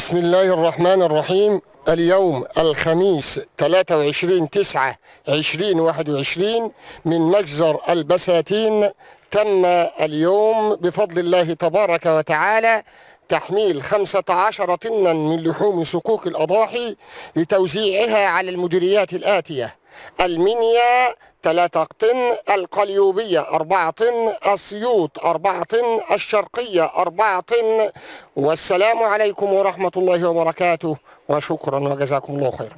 بسم الله الرحمن الرحيم اليوم الخميس 23 9 2021 من مجزر البساتين تم اليوم بفضل الله تبارك وتعالى تحميل 15 طنا من لحوم صكوك الأضاحي لتوزيعها على المديريات الآتية المنيا ثلاثة طن القليوبية أربعة طن أسيوط أربعة طن الشرقية أربعة طن والسلام عليكم ورحمة الله وبركاته وشكرا وجزاكم الله خيرا